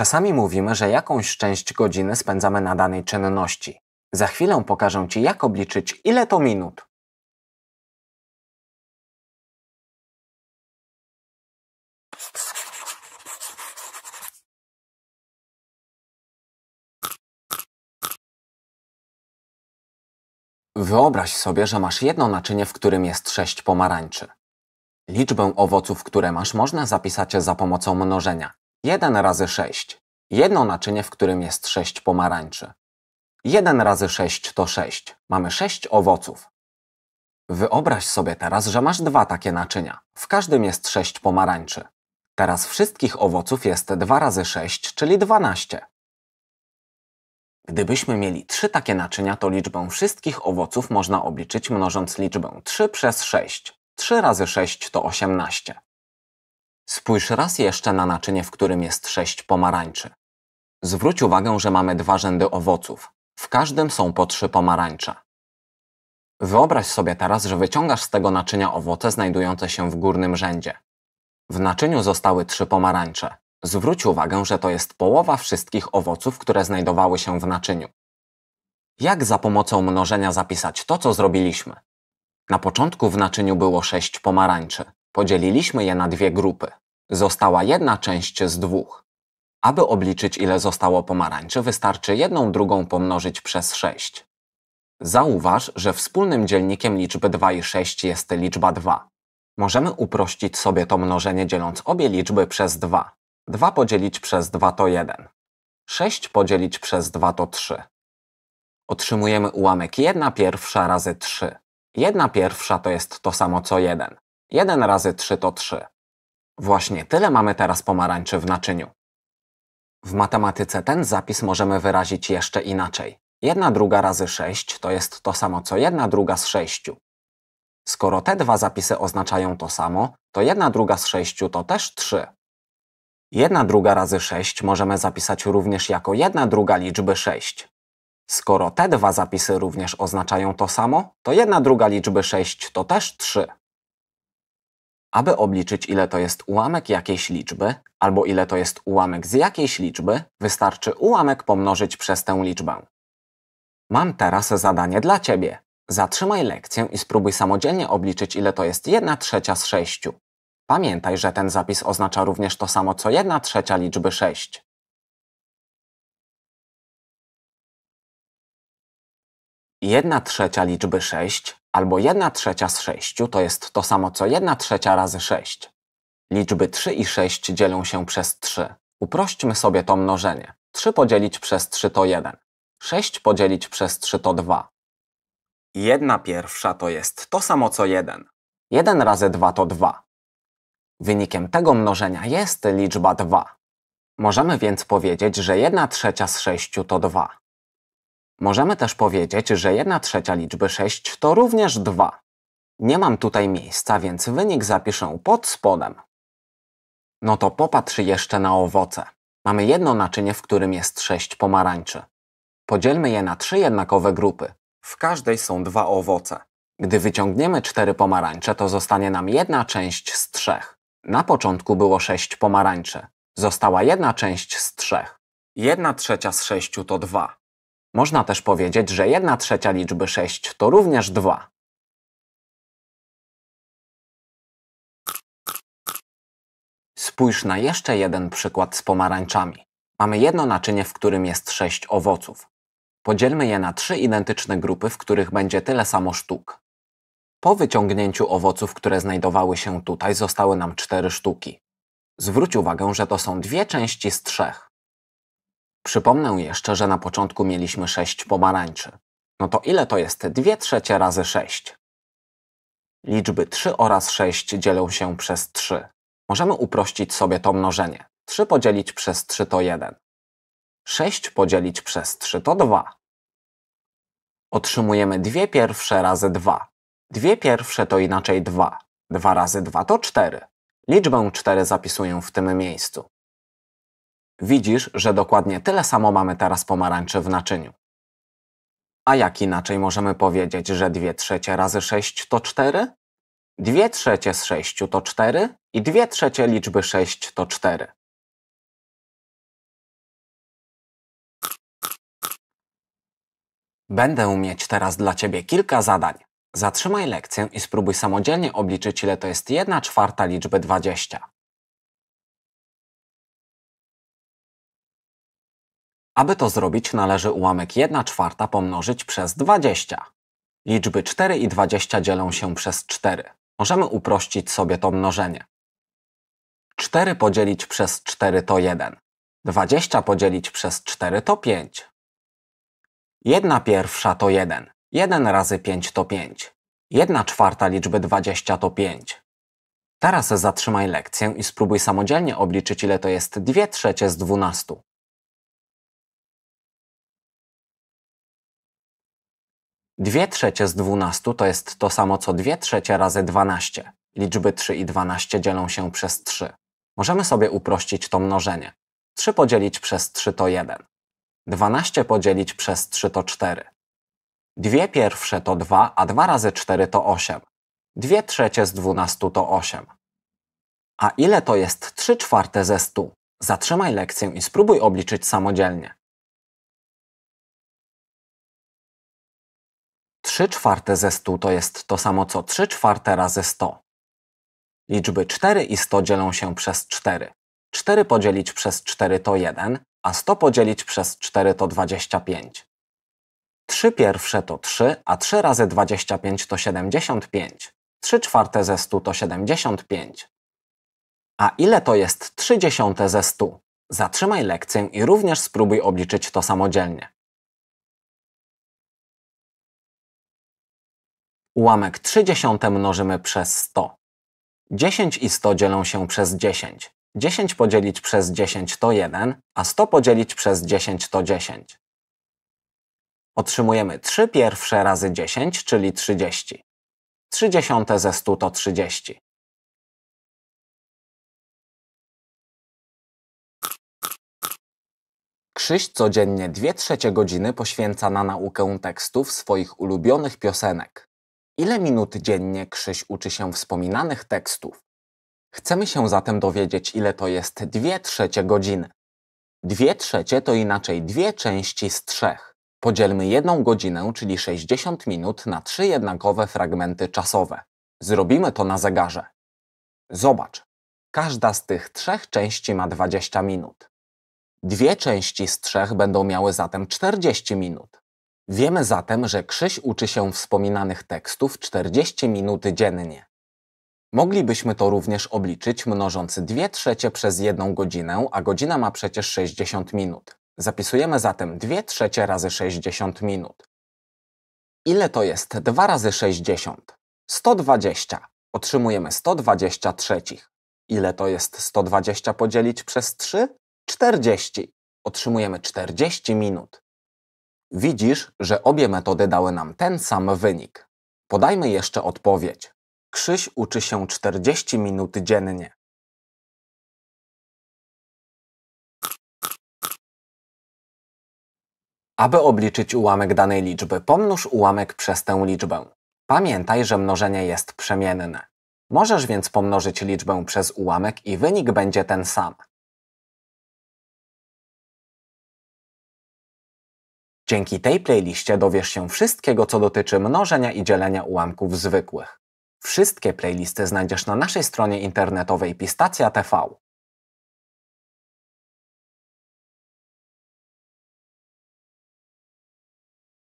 Czasami mówimy, że jakąś część godziny spędzamy na danej czynności. Za chwilę pokażę Ci, jak obliczyć, ile to minut. Wyobraź sobie, że masz jedno naczynie, w którym jest sześć pomarańczy. Liczbę owoców, które masz, można zapisać za pomocą mnożenia. 1 razy 6. Jedno naczynie, w którym jest 6 pomarańczy. 1 razy 6 to 6. Mamy 6 owoców. Wyobraź sobie teraz, że masz dwa takie naczynia. W każdym jest 6 pomarańczy. Teraz wszystkich owoców jest 2 razy 6, czyli 12. Gdybyśmy mieli trzy takie naczynia, to liczbę wszystkich owoców można obliczyć mnożąc liczbę 3 przez 6. 3 razy 6 to 18. Spójrz raz jeszcze na naczynie, w którym jest sześć pomarańczy. Zwróć uwagę, że mamy dwa rzędy owoców. W każdym są po trzy pomarańcze. Wyobraź sobie teraz, że wyciągasz z tego naczynia owoce znajdujące się w górnym rzędzie. W naczyniu zostały trzy pomarańcze. Zwróć uwagę, że to jest połowa wszystkich owoców, które znajdowały się w naczyniu. Jak za pomocą mnożenia zapisać to, co zrobiliśmy? Na początku w naczyniu było sześć pomarańczy. Podzieliliśmy je na dwie grupy. Została jedna część z dwóch. Aby obliczyć ile zostało pomarańczy, wystarczy jedną drugą pomnożyć przez 6. Zauważ, że wspólnym dzielnikiem liczby 2 i 6 jest liczba 2. Możemy uprościć sobie to mnożenie dzieląc obie liczby przez 2. 2 podzielić przez 2 to 1. 6 podzielić przez 2 to 3. Otrzymujemy ułamek 1 pierwsza razy 3. 1 pierwsza to jest to samo co 1. 1 razy 3 to 3. Właśnie tyle mamy teraz pomarańczy w naczyniu. W matematyce ten zapis możemy wyrazić jeszcze inaczej. 1 druga razy 6 to jest to samo co 1 druga z 6. Skoro te dwa zapisy oznaczają to samo, to 1 druga z 6 to też 3. 1 druga razy 6 możemy zapisać również jako 1 druga liczby 6. Skoro te dwa zapisy również oznaczają to samo, to 1 druga liczby 6 to też 3. Aby obliczyć, ile to jest ułamek jakiejś liczby, albo ile to jest ułamek z jakiejś liczby, wystarczy ułamek pomnożyć przez tę liczbę. Mam teraz zadanie dla Ciebie. Zatrzymaj lekcję i spróbuj samodzielnie obliczyć, ile to jest 1 trzecia z 6. Pamiętaj, że ten zapis oznacza również to samo co 1 trzecia liczby 6. Jedna trzecia liczby 6 albo 1 trzecia z 6 to jest to samo co 1 trzecia razy 6. Liczby 3 i 6 dzielą się przez 3. Uprośćmy sobie to mnożenie. 3 podzielić przez 3 to 1. 6 podzielić przez 3 to 2. 1 pierwsza to jest to samo co 1. 1 razy 2 to 2. Wynikiem tego mnożenia jest liczba 2. Możemy więc powiedzieć, że 1 trzecia z 6 to 2. Możemy też powiedzieć, że 1 trzecia liczby 6 to również 2. Nie mam tutaj miejsca, więc wynik zapiszę pod spodem. No to popatrz jeszcze na owoce. Mamy jedno naczynie, w którym jest 6 pomarańczy. Podzielmy je na trzy jednakowe grupy. W każdej są dwa owoce. Gdy wyciągniemy cztery pomarańcze, to zostanie nam jedna część z trzech. Na początku było 6 pomarańczy. Została jedna część z trzech. Jedna trzecia z sześciu to 2. Można też powiedzieć, że 1 trzecia liczby 6 to również 2. Spójrz na jeszcze jeden przykład z pomarańczami. Mamy jedno naczynie, w którym jest 6 owoców. Podzielmy je na trzy identyczne grupy, w których będzie tyle samo sztuk. Po wyciągnięciu owoców, które znajdowały się tutaj, zostały nam cztery sztuki. Zwróć uwagę, że to są dwie części z trzech. Przypomnę jeszcze, że na początku mieliśmy 6 pomarańczy. No to ile to jest 2 trzecie razy 6? Liczby 3 oraz 6 dzielą się przez 3. Możemy uprościć sobie to mnożenie. 3 podzielić przez 3 to 1. 6 podzielić przez 3 to 2. Otrzymujemy 2 pierwsze razy 2. 2 pierwsze to inaczej 2. 2 razy 2 to 4. Liczbę 4 zapisuję w tym miejscu. Widzisz, że dokładnie tyle samo mamy teraz pomarańczy w naczyniu. A jak inaczej możemy powiedzieć, że 2 trzecie razy 6 to 4? 2 trzecie z 6 to 4 i 2 trzecie liczby 6 to 4. Będę mieć teraz dla Ciebie kilka zadań. Zatrzymaj lekcję i spróbuj samodzielnie obliczyć, ile to jest 1 czwarta liczby 20. Aby to zrobić, należy ułamek 1 czwarta pomnożyć przez 20. Liczby 4 i 20 dzielą się przez 4. Możemy uprościć sobie to mnożenie. 4 podzielić przez 4 to 1. 20 podzielić przez 4 to 5. 1 pierwsza to 1. 1 razy 5 to 5. 1 czwarta liczby 20 to 5. Teraz zatrzymaj lekcję i spróbuj samodzielnie obliczyć ile to jest 2 trzecie z 12. 2 trzecie z 12 to jest to samo co 2 trzecie razy 12. Liczby 3 i 12 dzielą się przez 3. Możemy sobie uprościć to mnożenie. 3 podzielić przez 3 to 1. 12 podzielić przez 3 to 4. 2 pierwsze to 2, a 2 razy 4 to 8. 2 trzecie z 12 to 8. A ile to jest 3 czwarte ze 100? Zatrzymaj lekcję i spróbuj obliczyć samodzielnie. 3 czwarte ze 100 to jest to samo co 3 czwarte razy 100. Liczby 4 i 100 dzielą się przez 4. 4 podzielić przez 4 to 1, a 100 podzielić przez 4 to 25. 3 pierwsze to 3, a 3 razy 25 to 75. 3 czwarte ze 100 to 75. A ile to jest 3 dziesiąte ze 100? Zatrzymaj lekcję i również spróbuj obliczyć to samodzielnie. Ułamek 30 mnożymy przez 100. 10 i 100 dzielą się przez 10. 10 podzielić przez 10 to 1, a 100 podzielić przez 10 to 10. Otrzymujemy 3 pierwsze razy 10, czyli 30. 3 dziesiąte ze 100 to 30. Krzyś codziennie 2 trzecie godziny poświęca na naukę tekstów swoich ulubionych piosenek. Ile minut dziennie Krzyś uczy się wspominanych tekstów? Chcemy się zatem dowiedzieć, ile to jest 2 trzecie godziny. 2 trzecie to inaczej dwie części z trzech. Podzielmy jedną godzinę, czyli 60 minut, na trzy jednakowe fragmenty czasowe. Zrobimy to na zegarze. Zobacz. Każda z tych trzech części ma 20 minut. Dwie części z trzech będą miały zatem 40 minut. Wiemy zatem, że Krzyś uczy się wspominanych tekstów 40 minut dziennie. Moglibyśmy to również obliczyć mnożąc 2 trzecie przez 1 godzinę, a godzina ma przecież 60 minut. Zapisujemy zatem 2 trzecie razy 60 minut. Ile to jest 2 razy 60? 120. Otrzymujemy 120 trzecich. Ile to jest 120 podzielić przez 3? 40. Otrzymujemy 40 minut. Widzisz, że obie metody dały nam ten sam wynik. Podajmy jeszcze odpowiedź. Krzyś uczy się 40 minut dziennie. Aby obliczyć ułamek danej liczby, pomnóż ułamek przez tę liczbę. Pamiętaj, że mnożenie jest przemienne. Możesz więc pomnożyć liczbę przez ułamek i wynik będzie ten sam. Dzięki tej playliście dowiesz się wszystkiego, co dotyczy mnożenia i dzielenia ułamków zwykłych. Wszystkie playlisty znajdziesz na naszej stronie internetowej Pistacja TV.